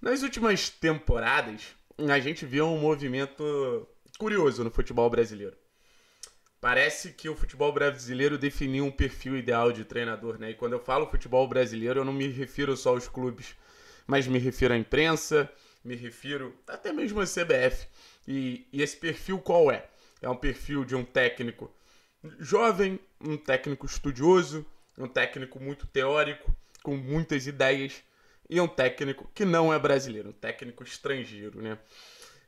Nas últimas temporadas, a gente viu um movimento curioso no futebol brasileiro. Parece que o futebol brasileiro definiu um perfil ideal de treinador, né? E quando eu falo futebol brasileiro, eu não me refiro só aos clubes, mas me refiro à imprensa, me refiro até mesmo à CBF. E, e esse perfil qual é? É um perfil de um técnico jovem, um técnico estudioso, um técnico muito teórico, com muitas ideias e um técnico que não é brasileiro, um técnico estrangeiro, né?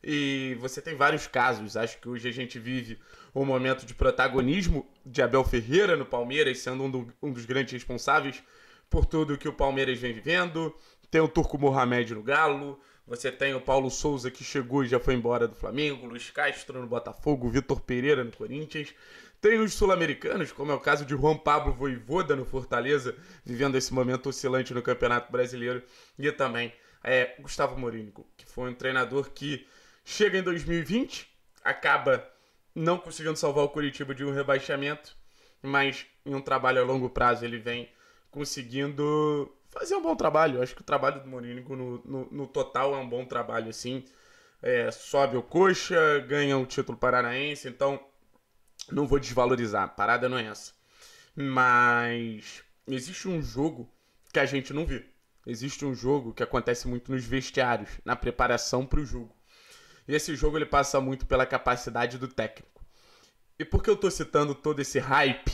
E você tem vários casos. Acho que hoje a gente vive um momento de protagonismo de Abel Ferreira no Palmeiras, sendo um, do, um dos grandes responsáveis por tudo que o Palmeiras vem vivendo. Tem o Turco Mohamed no Galo, você tem o Paulo Souza que chegou e já foi embora do Flamengo, Luiz Castro no Botafogo, Vitor Pereira no Corinthians. Tem os sul-americanos, como é o caso de Juan Pablo Voivoda no Fortaleza, vivendo esse momento oscilante no Campeonato Brasileiro, e também é, Gustavo Morínico, que foi um treinador que chega em 2020, acaba não conseguindo salvar o Curitiba de um rebaixamento, mas em um trabalho a longo prazo ele vem conseguindo fazer um bom trabalho. acho que o trabalho do Mourinho no, no, no, total é um bom trabalho, assim. É, sobe o coxa, ganha o título paranaense, então não vou desvalorizar, a parada não é essa. Mas existe um jogo que a gente não viu. Existe um jogo que acontece muito nos vestiários, na preparação para o jogo. E esse jogo ele passa muito pela capacidade do técnico. E por que eu estou citando todo esse hype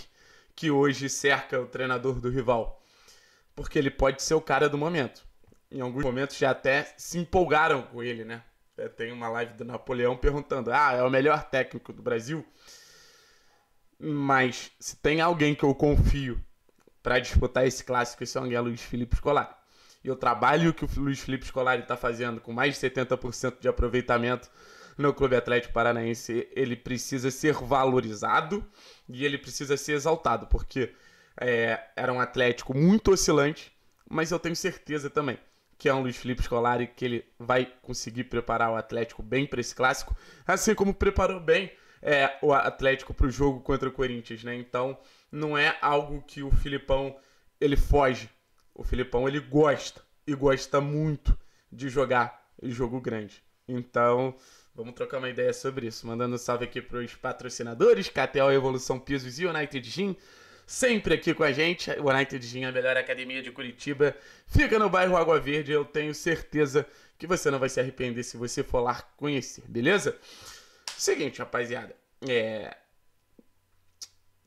que hoje cerca o treinador do rival? Porque ele pode ser o cara do momento. Em alguns momentos já até se empolgaram com ele, né? Tem uma live do Napoleão perguntando: ah, é o melhor técnico do Brasil? Mas se tem alguém que eu confio para disputar esse clássico, esse alguém é Luiz Felipe Scolari. E o trabalho que o Luiz Felipe Scolari está fazendo com mais de 70% de aproveitamento no Clube Atlético Paranaense, ele precisa ser valorizado e ele precisa ser exaltado, porque é, era um Atlético muito oscilante, mas eu tenho certeza também que é um Luiz Felipe Scolari que ele vai conseguir preparar o Atlético bem para esse clássico, assim como preparou bem é, o Atlético para o jogo contra o Corinthians, né? Então não é algo que o Filipão ele foge. O Filipão ele gosta e gosta muito de jogar jogo grande. Então, Vamos trocar uma ideia sobre isso. Mandando um salve aqui para os patrocinadores, KTO Evolução Pisos e United Gym. Sempre aqui com a gente. O United Gym, é a melhor academia de Curitiba. Fica no bairro Água Verde. Eu tenho certeza que você não vai se arrepender se você for lá conhecer, beleza? Seguinte, rapaziada. É.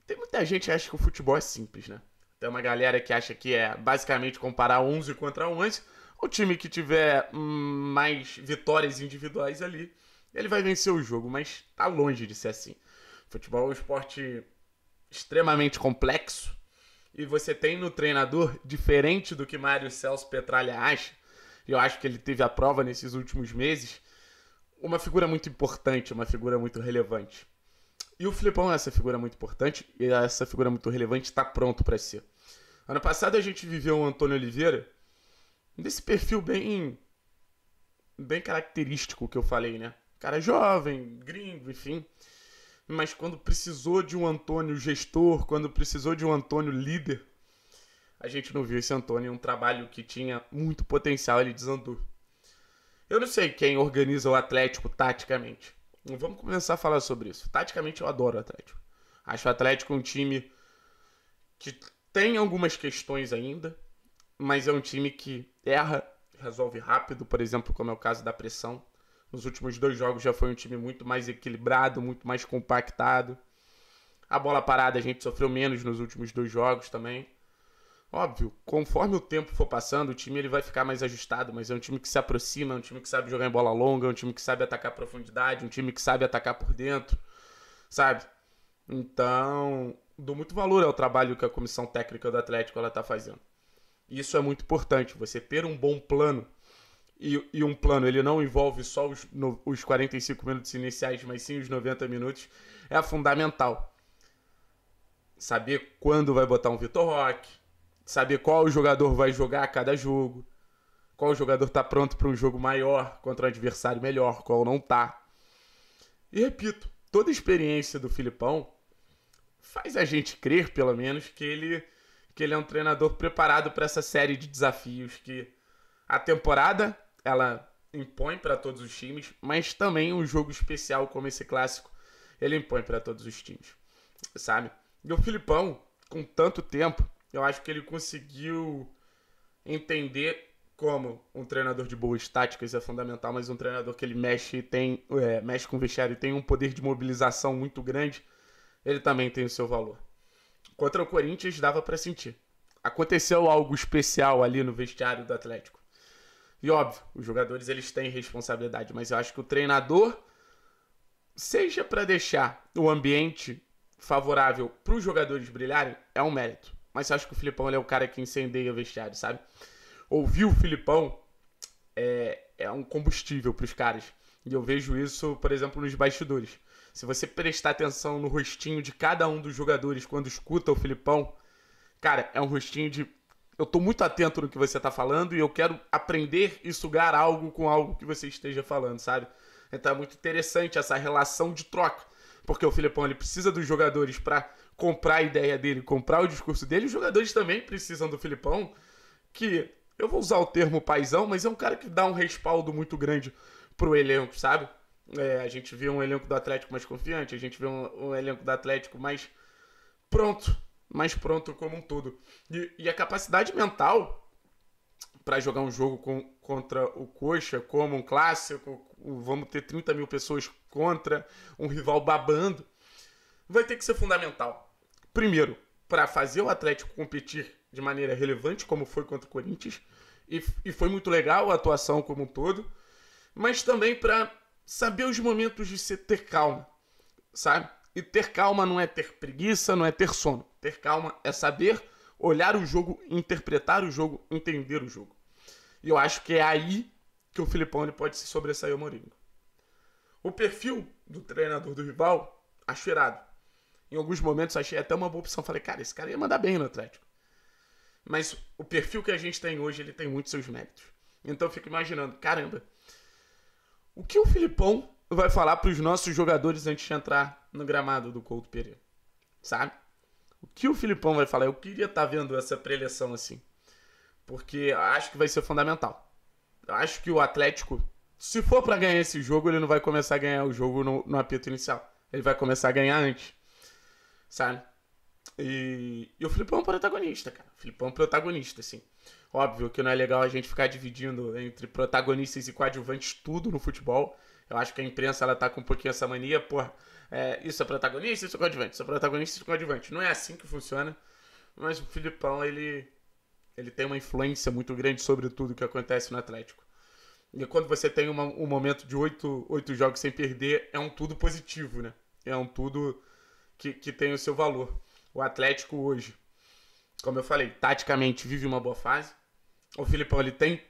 Tem muita gente que acha que o futebol é simples, né? Tem uma galera que acha que é basicamente comparar 11 contra 11. O time que tiver mais vitórias individuais ali, ele vai vencer o jogo, mas tá longe de ser assim. Futebol é um esporte extremamente complexo e você tem no treinador, diferente do que Mário Celso Petralha acha, eu acho que ele teve a prova nesses últimos meses, uma figura muito importante, uma figura muito relevante. E o Filipão é essa figura muito importante e essa figura muito relevante está pronto para ser. Ano passado a gente viveu o Antônio Oliveira desse perfil bem bem característico que eu falei, né? Cara jovem, gringo, enfim. Mas quando precisou de um Antônio gestor, quando precisou de um Antônio líder, a gente não viu esse Antônio, um trabalho que tinha muito potencial, ele desandou. Eu não sei quem organiza o Atlético taticamente. Vamos começar a falar sobre isso. Taticamente eu adoro o Atlético. Acho o Atlético um time que tem algumas questões ainda, mas é um time que erra, resolve rápido, por exemplo, como é o caso da pressão. Nos últimos dois jogos já foi um time muito mais equilibrado, muito mais compactado. A bola parada a gente sofreu menos nos últimos dois jogos também. Óbvio, conforme o tempo for passando, o time ele vai ficar mais ajustado, mas é um time que se aproxima, é um time que sabe jogar em bola longa, é um time que sabe atacar profundidade, é um time que sabe atacar por dentro, sabe? Então, dou muito valor ao trabalho que a comissão técnica do Atlético ela tá fazendo. Isso é muito importante, você ter um bom plano. E, e um plano, ele não envolve só os, no, os 45 minutos iniciais, mas sim os 90 minutos, é fundamental. Saber quando vai botar um Vitor Roque, saber qual jogador vai jogar a cada jogo, qual jogador está pronto para um jogo maior contra um adversário melhor, qual não tá. E repito, toda a experiência do Filipão faz a gente crer, pelo menos, que ele que ele é um treinador preparado para essa série de desafios que a temporada ela impõe para todos os times, mas também um jogo especial como esse clássico ele impõe para todos os times, sabe? E o Filipão, com tanto tempo, eu acho que ele conseguiu entender como um treinador de boas táticas é fundamental, mas um treinador que ele mexe tem é, mexe com o vestiário e tem um poder de mobilização muito grande, ele também tem o seu valor. Contra o Corinthians dava para sentir. Aconteceu algo especial ali no vestiário do Atlético. E óbvio, os jogadores eles têm responsabilidade, mas eu acho que o treinador seja para deixar o ambiente favorável para os jogadores brilharem é um mérito mas eu acho que o Filipão é o cara que incendeia o vestiário, sabe? Ouvir o Filipão é, é um combustível para os caras. E eu vejo isso, por exemplo, nos bastidores. Se você prestar atenção no rostinho de cada um dos jogadores quando escuta o Filipão, cara, é um rostinho de. Eu tô muito atento no que você tá falando e eu quero aprender e sugar algo com algo que você esteja falando, sabe? Então é muito interessante essa relação de troca porque o Filipão ele precisa dos jogadores para comprar a ideia dele, comprar o discurso dele. Os jogadores também precisam do Filipão, que eu vou usar o termo paizão, mas é um cara que dá um respaldo muito grande pro elenco, sabe? É, a gente vê um elenco do Atlético mais confiante, a gente vê um, um elenco do Atlético mais pronto, mais pronto como um todo. E, e a capacidade mental para jogar um jogo com, contra o Coxa como um clássico, vamos ter 30 mil pessoas contra um rival babando, vai ter que ser fundamental. Primeiro, para fazer o Atlético competir de maneira relevante, como foi contra o Corinthians, e, e foi muito legal a atuação como um todo, mas também para saber os momentos de se ter calma, sabe? E ter calma não é ter preguiça, não é ter sono. Ter calma é saber olhar o jogo, interpretar o jogo, entender o jogo. E eu acho que é aí que o Filipão ele pode se sobressair ao Mourinho. O perfil do treinador do rival, acho irado. Em alguns momentos achei até uma boa opção. Falei, cara, esse cara ia mandar bem no Atlético. Mas o perfil que a gente tem hoje, ele tem muitos seus méritos. Então eu fico imaginando, caramba, o que o Filipão vai falar para os nossos jogadores antes de entrar no gramado do Couto Pereira? Sabe? O que o Filipão vai falar? Eu queria estar tá vendo essa preleção assim. Porque acho que vai ser fundamental. Acho que o Atlético, se for para ganhar esse jogo, ele não vai começar a ganhar o jogo no, no apito inicial. Ele vai começar a ganhar antes. Sabe? E, e o Filipão é um protagonista, cara. O Filipão é um protagonista, assim. Óbvio que não é legal a gente ficar dividindo entre protagonistas e coadjuvantes tudo no futebol. Eu acho que a imprensa ela tá com um pouquinho essa mania, porra é, isso é protagonista, isso é coadjuvante, isso é protagonista, isso é coadjuvante. Não é assim que funciona, mas o Filipão, ele, ele tem uma influência muito grande sobre tudo que acontece no Atlético. E quando você tem uma, um momento de oito, oito jogos sem perder, é um tudo positivo, né? É um tudo que, que tem o seu valor. O Atlético hoje, como eu falei, taticamente vive uma boa fase. O Filipão ele tem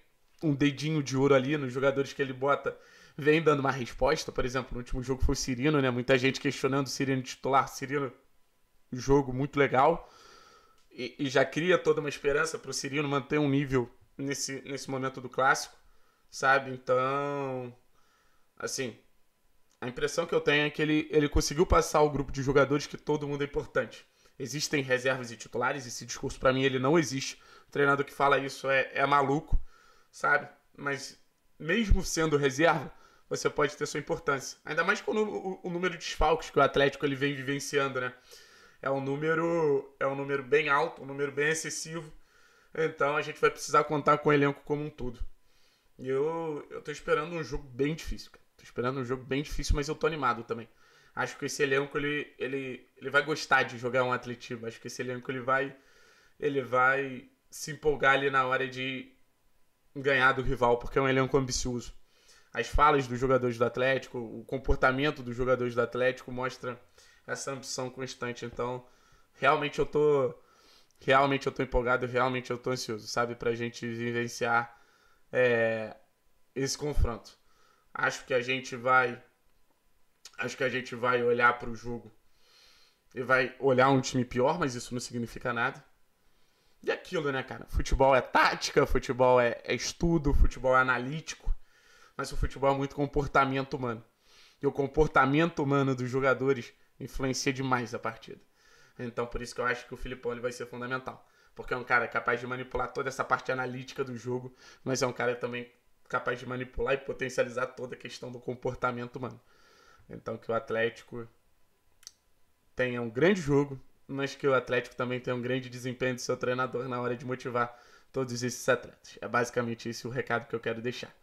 um dedinho de ouro ali nos jogadores que ele bota vem dando uma resposta. Por exemplo, no último jogo foi o Cirino, né? Muita gente questionando o Cirino titular. Cirino, jogo muito legal. E, e já cria toda uma esperança para o Cirino manter um nível nesse, nesse momento do clássico, sabe? Então, assim, a impressão que eu tenho é que ele, ele conseguiu passar o grupo de jogadores que todo mundo é importante. Existem reservas e titulares, esse discurso para mim ele não existe. O treinador que fala isso é, é maluco, sabe? Mas mesmo sendo reserva, você pode ter sua importância. Ainda mais com o, o, o número de desfalques que o Atlético ele vem vivenciando, né? É um número é um número bem alto, um número bem excessivo. Então a gente vai precisar contar com o elenco como um todo. E eu, eu tô esperando um jogo bem difícil, cara. Tô esperando um jogo bem difícil, mas eu tô animado também. Acho que esse elenco ele, ele, ele vai gostar de jogar um atletismo. Acho que esse elenco ele vai ele vai se empolgar ali na hora de ganhar do rival, porque é um elenco ambicioso as falas dos jogadores do Atlético, o comportamento dos jogadores do Atlético mostra essa ambição constante. Então, realmente eu tô realmente eu tô empolgado, realmente eu tô ansioso, sabe, pra gente vivenciar é, esse confronto. Acho que a gente vai acho que a gente vai olhar para o jogo e vai olhar um time pior, mas isso não significa nada. E é aquilo, né, cara? Futebol é tática, futebol é, é estudo, futebol é analítico mas o futebol é muito comportamento humano. E o comportamento humano dos jogadores influencia demais a partida. Então, por isso que eu acho que o Filipão ele vai ser fundamental. Porque é um cara capaz de manipular toda essa parte analítica do jogo, mas é um cara também capaz de manipular e potencializar toda a questão do comportamento humano. Então, que o Atlético tenha um grande jogo, mas que o Atlético também tenha um grande desempenho do seu treinador na hora de motivar todos esses atletas. É basicamente esse o recado que eu quero deixar.